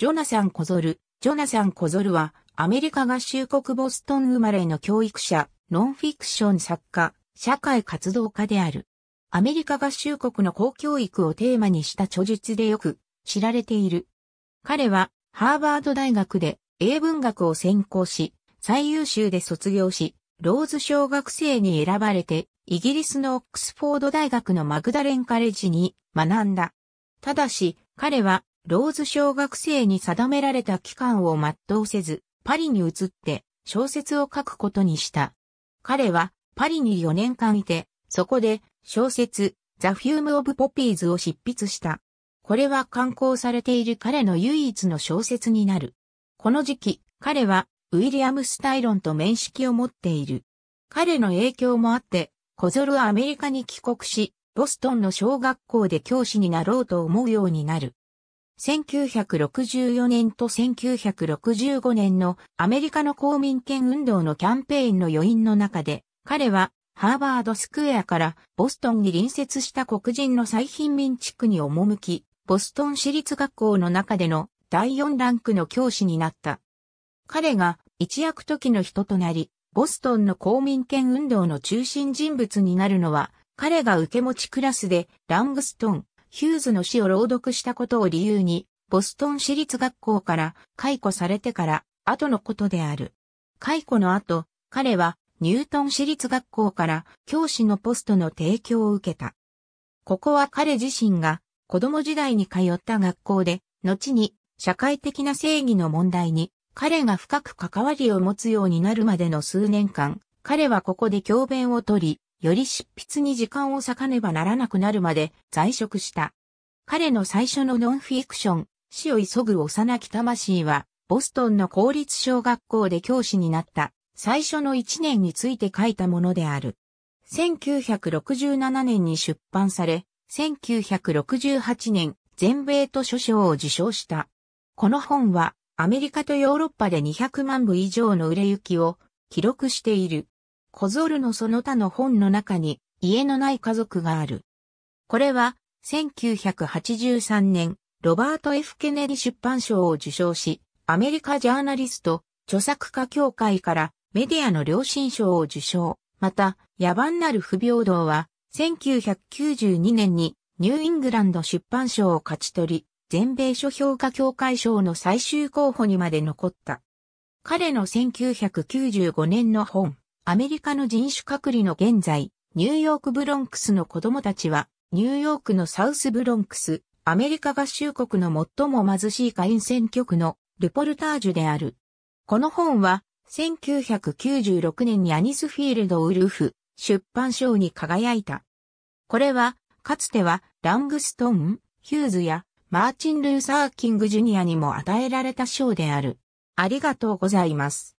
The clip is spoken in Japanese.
ジョナサン・コゾル。ジョナサン・コゾルは、アメリカ合衆国ボストン生まれの教育者、ノンフィクション作家、社会活動家である。アメリカ合衆国の公教育をテーマにした著述でよく知られている。彼は、ハーバード大学で英文学を専攻し、最優秀で卒業し、ローズ小学生に選ばれて、イギリスのオックスフォード大学のマグダレンカレッジに学んだ。ただし、彼はローズ小学生に定められた期間を全うせず、パリに移って小説を書くことにした。彼はパリに4年間いて、そこで小説、ザ・フューム・オブ・ポピーズを執筆した。これは刊行されている彼の唯一の小説になる。この時期、彼はウィリアム・スタイロンと面識を持っている。彼の影響もあって、コゾルはアメリカに帰国し、ボストンの小学校で教師になろうと思うようになる。1964年と1965年のアメリカの公民権運動のキャンペーンの余韻の中で、彼はハーバードスクエアからボストンに隣接した黒人の最貧民地区に赴き、ボストン私立学校の中での第4ランクの教師になった。彼が一躍時の人となり、ボストンの公民権運動の中心人物になるのは、彼が受け持ちクラスでラングストン、ヒューズの詩を朗読したことを理由に、ボストン私立学校から解雇されてから後のことである。解雇の後、彼はニュートン私立学校から教師のポストの提供を受けた。ここは彼自身が子供時代に通った学校で、後に社会的な正義の問題に彼が深く関わりを持つようになるまでの数年間、彼はここで教鞭をとり、より執筆に時間を割かねばならなくなるまで在職した。彼の最初のノンフィクション、死を急ぐ幼き魂は、ボストンの公立小学校で教師になった最初の一年について書いたものである。1967年に出版され、1968年全米図書賞を受賞した。この本はアメリカとヨーロッパで200万部以上の売れ行きを記録している。コゾルのその他の本の中に家のない家族がある。これは1983年ロバート・ F・ ケネディ出版賞を受賞し、アメリカジャーナリスト、著作家協会からメディアの良心賞を受賞。また、野蛮なる不平等は、1992年にニューイングランド出版賞を勝ち取り、全米書評家協会賞の最終候補にまで残った。彼の1995年の本、アメリカの人種隔離の現在、ニューヨークブロンクスの子供たちは、ニューヨークのサウスブロンクス、アメリカ合衆国の最も貧しい下院選挙区のルポルタージュである。この本は、1996年にアニスフィールド・ウルフ出版賞に輝いた。これは、かつてはラングストン、ヒューズやマーチン・ルーサー・キング・ジュニアにも与えられた賞である。ありがとうございます。